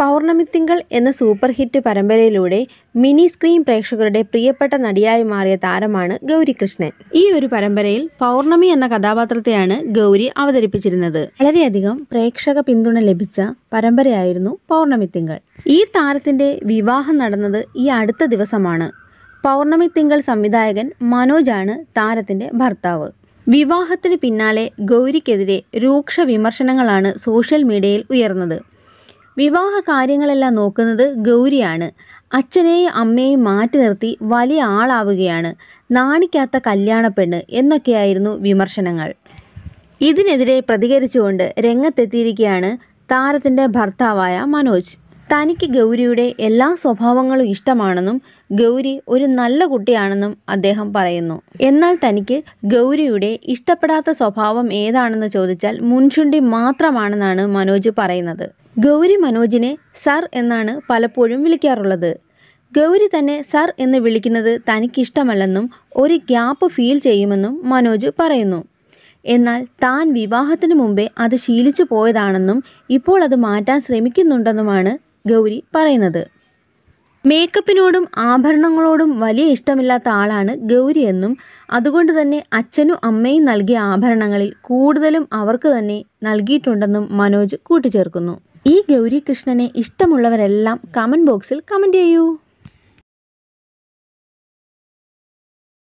പൗർണമി തിങ്കൾ എന്ന super hit പരമ്പരയിലൂടെ mini screen പ്രേക്ഷകരുടെ പ്രിയപ്പെട്ട നടിയായി മാറിയ താരമാണ് ഗൗരി കൃഷ്ണൻ ഈ ഒരു പരമ്പരയിൽ പൗർണമി എന്ന കഥാപാത്രത്തെയാണ് ഗൗരി അവതരിപ്പിച്ചിരുന്നത് വളരെയധികം പ്രേക്ഷക പിന്തുണ ലഭിച്ച പരമ്പരയായിരുന്നു പൗർണമി തിങ്കൾ ഈ താരത്തിന്റെ വിവാഹം നടന്നത് ഈ അടുത്ത ദിവസമാണ് പൗർണമി തിങ്കൾ സംവിധായകൻ മനോജാണ് താരത്തിന്റെ ഭർത്താവ് വിവാഹത്തിന് പിന്നാലെ ഗൗരിക്കെതിരെ രൂക്ഷ വിമർശനങ്ങളാണ് സോഷ്യൽ മീഡിയയിൽ ഉയർന്നത് വിവാഹ കാര്യങ്ങളെല്ലാം നോക്കുന്നത് ഗൗരിയാണ് അച്ഛനെയും അമ്മയെയും മാറ്റി നിർത്തി വലിയ ആളാവുകയാണ് നാണിക്കാത്ത കല്യാണപ്പെണ്ണ് എന്നൊക്കെയായിരുന്നു വിമർശനങ്ങൾ ഇതിനെതിരെ പ്രതികരിച്ചുകൊണ്ട് രംഗത്തെത്തിയിരിക്കുകയാണ് താരത്തിൻ്റെ ഭർത്താവായ മനോജ് തനിക്ക് ഗൗരിയുടെ എല്ലാ സ്വഭാവങ്ങളും ഇഷ്ടമാണെന്നും ഗൗരി ഒരു നല്ല കുട്ടിയാണെന്നും അദ്ദേഹം പറയുന്നു എന്നാൽ തനിക്ക് ഗൗരിയുടെ ഇഷ്ടപ്പെടാത്ത സ്വഭാവം ഏതാണെന്ന് ചോദിച്ചാൽ മുൻചുണ്ടി മാത്രമാണെന്നാണ് മനോജ് പറയുന്നത് ഗൗരി മനോജിനെ സർ എന്നാണ് പലപ്പോഴും വിളിക്കാറുള്ളത് ഗൗരി തന്നെ സർ എന്ന് വിളിക്കുന്നത് തനിക്കിഷ്ടമല്ലെന്നും ഒരു ഗ്യാപ്പ് ഫീൽ ചെയ്യുമെന്നും മനോജ് പറയുന്നു എന്നാൽ താൻ വിവാഹത്തിന് മുമ്പേ അത് ശീലിച്ചു പോയതാണെന്നും ഇപ്പോൾ അത് മാറ്റാൻ ശ്രമിക്കുന്നുണ്ടെന്നുമാണ് ഗൗരി പറയുന്നത് മേക്കപ്പിനോടും ആഭരണങ്ങളോടും വലിയ ഇഷ്ടമില്ലാത്ത ആളാണ് ഗൗരി എന്നും അതുകൊണ്ട് തന്നെ അച്ഛനും അമ്മയും നൽകിയ ആഭരണങ്ങളിൽ കൂടുതലും അവർക്ക് തന്നെ നൽകിയിട്ടുണ്ടെന്നും മനോജ് കൂട്ടിച്ചേർക്കുന്നു ഈ ഗൗരി കൃഷ്ണനെ ഇഷ്ടമുള്ളവരെല്ലാം കമൻറ്റ് ബോക്സിൽ കമൻറ്റ് ചെയ്യൂ